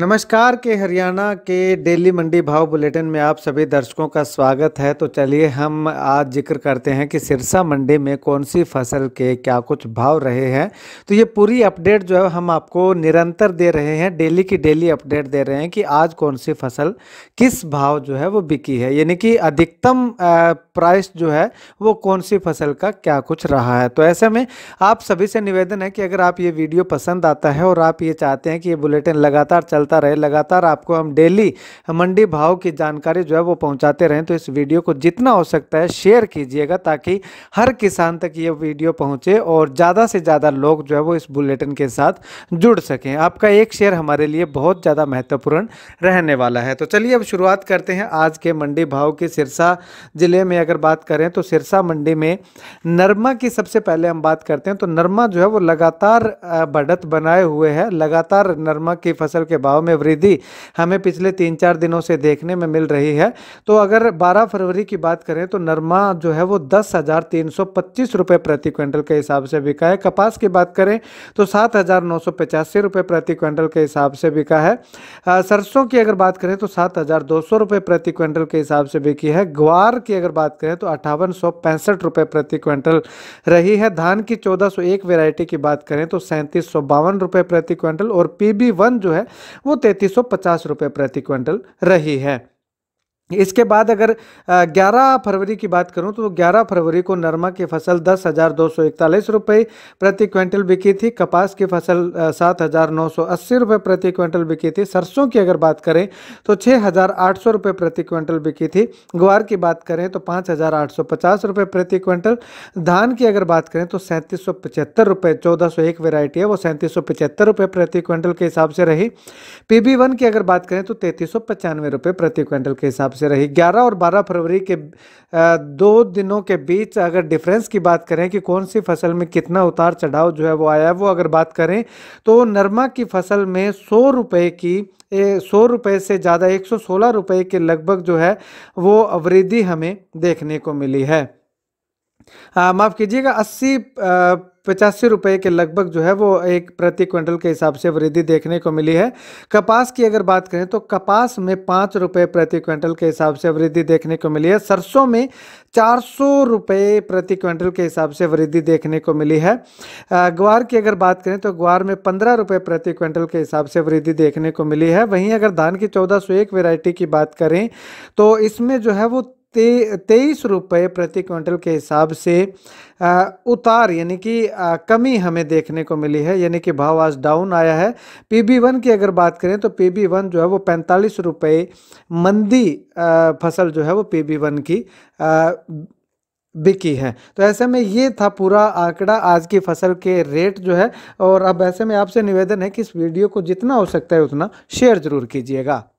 नमस्कार के हरियाणा के डेली मंडी भाव बुलेटिन में आप सभी दर्शकों का स्वागत है तो चलिए हम आज जिक्र करते हैं कि सिरसा मंडी में कौन सी फसल के क्या कुछ भाव रहे हैं तो ये पूरी अपडेट जो है हम आपको निरंतर दे रहे हैं डेली की डेली अपडेट दे रहे हैं कि आज कौन सी फसल किस भाव जो है वो बिकी है यानी कि अधिकतम प्राइस जो है वो कौन सी फसल का क्या कुछ रहा है तो ऐसे में आप सभी से निवेदन है कि अगर आप ये वीडियो पसंद आता है और आप ये चाहते हैं कि ये बुलेटिन लगातार चल चलता रहे लगातार आपको हम डेली मंडी भाव की जानकारी जो है वो पहुंचाते रहें तो इस वीडियो को जितना हो सकता है शेयर कीजिएगा ताकि हर किसान तक ये वीडियो पहुंचे और ज़्यादा से ज़्यादा लोग जो है वो इस बुलेटिन के साथ जुड़ सकें आपका एक शेयर हमारे लिए बहुत ज़्यादा महत्वपूर्ण रहने वाला है तो चलिए अब शुरुआत करते हैं आज के मंडी भाव की सिरसा ज़िले में अगर बात करें तो सिरसा मंडी में नरमा की सबसे पहले हम बात करते हैं तो नरमा जो है वो लगातार बढ़त बनाए हुए है लगातार नरमा की फसल के भाव भाव में वृद्धि हमें पिछले तीन चार दिनों से देखने में मिल रही है तो अगर 12 फरवरी की बात करें तो नरमा जो है वो दस हज़ार तीन सौ पच्चीस रुपये प्रति क्विंटल के हिसाब से बिका है कपास की बात करें तो सात हज़ार नौ सौ पचासी रुपये प्रति क्विंटल के हिसाब से बिका है सरसों की अगर बात करें तो सात हज़ार दो सौ रुपये प्रति क्विंटल के हिसाब से बिकी है ग्वार की अगर बात करें तो अठावन सौ पैंसठ रुपये प्रति क्विंटल रही है धान की चौदह सौ एक वेरायटी की बात करें तो सैंतीस सौ बावन रुपये प्रति क्विंटल और पी वन जो है वो तैतीस सौ प्रति क्विंटल रही है इसके बाद अगर 11 फरवरी की बात करूं तो 11 फरवरी को नरमा की फसल दस हज़ार दो सौ इकतालीस रुपये प्रति क्विंटल बिकी थी कपास की फसल सात हज़ार नौ सौ अस्सी रुपये प्रति क्विंटल बिकी थी सरसों की अगर बात करें तो छः हज़ार आठ सौ रुपये प्रति क्विंटल बिकी थी ग्वार की बात करें तो पाँच हज़ार आठ सौ पचास रुपये प्रति क्विंटल धान की अगर बात करें तो सैंतीस सौ पचहत्तर रुपये चौदह सौ एक वेराइटी है वो सैंतीस सौ पचहत्तर रुपये प्रति क्विंटल के हिसाब से रही पी बी वन की अगर बात करें तो तैंतीस सौ पचानवे रुपये प्रति क्विंटल के हिसाब से रही 11 और 12 फरवरी के दो दिनों के बीच अगर डिफरेंस की बात करें कि कौन सी फसल में कितना उतार चढ़ाव जो है वो आया है वो अगर बात करें तो नरमा की फसल में सौ रुपये की सौ रुपये से ज़्यादा एक सौ सोलह रुपये के लगभग जो है वो अवृद्धि हमें देखने को मिली है माफ़ कीजिएगा अस्सी पचासी रुपये के लगभग जो है वो एक प्रति क्विंटल के हिसाब से वृद्धि देखने को मिली है कपास की अगर बात करें तो कपास में पाँच रुपये प्रति क्विंटल के हिसाब से वृद्धि देखने को मिली है सरसों में चार सौ रुपये प्रति क्विंटल के हिसाब से वृद्धि देखने को मिली है ग्वार की अगर बात करें तो ग्वार में पंद्रह रुपये प्रति क्विंटल के हिसाब से वृद्धि देखने को मिली है वहीं अगर धान की चौदह सौ एक वेराइटी की बात करें तो इसमें जो है वो तेईस रुपये प्रति क्विंटल के हिसाब से आ, उतार यानी कि कमी हमें देखने को मिली है यानी कि भाव आज डाउन आया है पी बी वन की अगर बात करें तो पी बी वन जो है वो पैंतालीस रुपये मंदी आ, फसल जो है वो पी बी वन की आ, बिकी है तो ऐसे में ये था पूरा आंकड़ा आज की फसल के रेट जो है और अब ऐसे में आपसे निवेदन है कि इस वीडियो को जितना हो सकता है उतना शेयर ज़रूर कीजिएगा